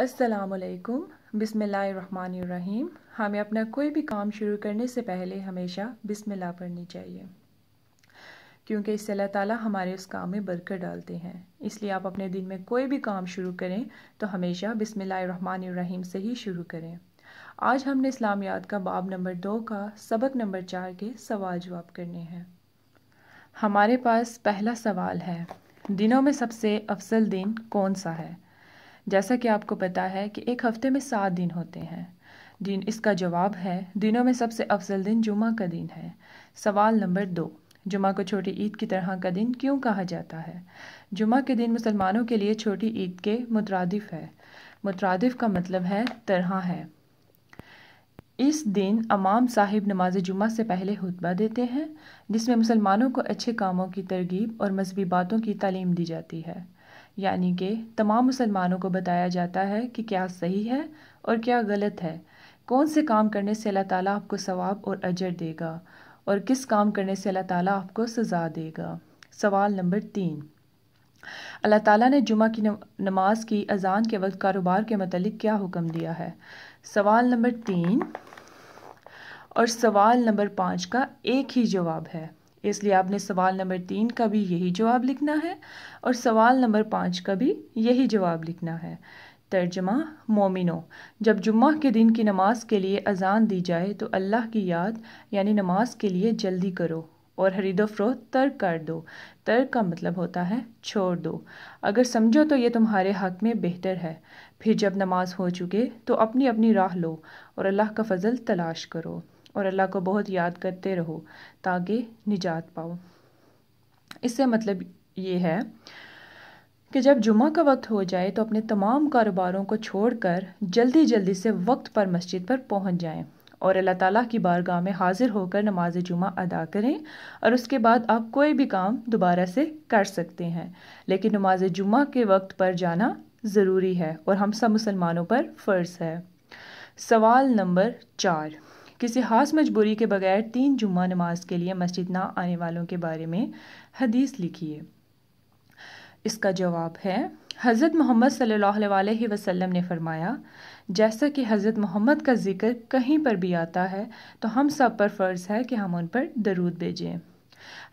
अस्सलाम बिसमीम हमें अपना कोई भी काम शुरू करने से पहले हमेशा बिसमिल्ला पढ़नी चाहिए क्योंकि इससे अल्लाह ताला हमारे उस काम में बरकत डालते हैं इसलिए आप अपने दिन में कोई भी काम शुरू करें तो हमेशा बिसमीम से ही शुरू करें आज हमने इस्लामियात का बाब नंबर दो का सबक नंबर चार के सवाल जवाब करने हैं हमारे पास पहला सवाल है दिनों में सबसे अफसल दिन कौन सा है जैसा कि आपको पता है कि एक हफ्ते में सात दिन होते हैं दिन इसका जवाब है दिनों में सबसे अफजल दिन जुमा का दिन है सवाल नंबर दो जुमा को छोटी ईद की तरह का दिन क्यों कहा जाता है जुमा के दिन मुसलमानों के लिए छोटी ईद के मुतरदफ है मुतरदफ का मतलब है तरह है इस दिन अमाम साहिब नमाज जुमा से पहले खुतबा देते हैं जिसमें मुसलमानों को अच्छे कामों की तरगीब और मजहबी बातों की तालीम दी जाती है यानी कि तमाम मुसलमानों को बताया जाता है कि क्या सही है और क्या गलत है कौन से काम करने से अल्लाह ताला आपको सवाब और अजर देगा और किस काम करने से अल्लाह ताला आपको सज़ा देगा सवाल नंबर तीन अल्लाह ताला ने जुमा की नमाज की अजान के वक्त कारोबार के मतलब क्या हुक्म दिया है सवाल नंबर तीन और सवाल नंबर पाँच का एक ही जवाब है इसलिए आपने सवाल नंबर तीन का भी यही जवाब लिखना है और सवाल नंबर पाँच का भी यही जवाब लिखना है तर्जमा मोमिनो जब जुम्मा के दिन की नमाज के लिए अजान दी जाए तो अल्लाह की याद यानी नमाज के लिए जल्दी करो और हरीदो फरोह तर्क कर दो तर्क का मतलब होता है छोड़ दो अगर समझो तो ये तुम्हारे हक में बेहतर है फिर जब नमाज हो चुके तो अपनी अपनी राह लो और अल्लाह का फजल तलाश करो और अल्लाह को बहुत याद करते रहो ताकि निजात पाओ इससे मतलब ये है कि जब जुमा का वक्त हो जाए तो अपने तमाम कारोबारों को छोड़कर जल्दी जल्दी से वक्त पर मस्जिद पर पहुंच जाएं और अल्लाह ताला की बारगाह में हाज़िर होकर नमाज जुमा अदा करें और उसके बाद आप कोई भी काम दोबारा से कर सकते हैं लेकिन नमाज जुमा के वक्त पर जाना ज़रूरी है और हम सब मुसलमानों पर फ़र्ज़ है सवाल नंबर चार किसी खास मजबूरी के बगैर तीन जुम्मा नमाज के लिए मस्जिद ना आने वालों के बारे में हदीस लिखी है इसका जवाब है हज़रत मोहम्मद सल्लल्लाहु अलैहि वसल्लम ने फरमाया जैसा कि हज़रत मोहम्मद का ज़िक्र कहीं पर भी आता है तो हम सब पर फ़र्ज़ है कि हम उन पर दरूद भेजें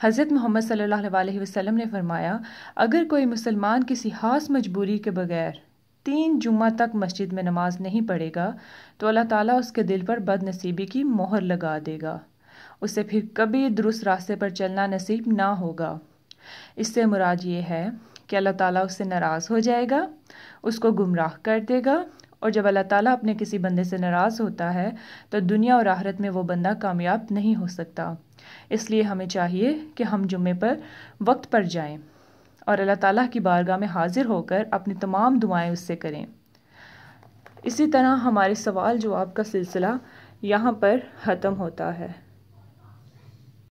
हज़रत मोहम्मद सल्लल्लाहु अलैहि वसल्लम ने फरमाया अगर कोई मुसलमान किसी खास मजबूरी के बगैर तीन जुमा तक मस्जिद में नमाज नहीं पढ़ेगा तो अल्लाह ताला उसके दिल पर बदनसीबी की मोहर लगा देगा उसे फिर कभी दुरुस्त रास्ते पर चलना नसीब ना होगा इससे मुराद ये है कि अल्लाह ताला उससे नाराज़ हो जाएगा उसको गुमराह कर देगा और जब अल्लाह ताला अपने किसी बंदे से नाराज़ होता है तो दुनिया और आहरत में वो बंदा कामयाब नहीं हो सकता इसलिए हमें चाहिए कि हम जुम्मे पर वक्त पर जाएं और अल्लाह ताला की बारगाह में हाज़िर होकर अपनी तमाम दुआएं उससे करें इसी तरह हमारे सवाल जवाब का सिलसिला यहाँ पर ख़त्म होता है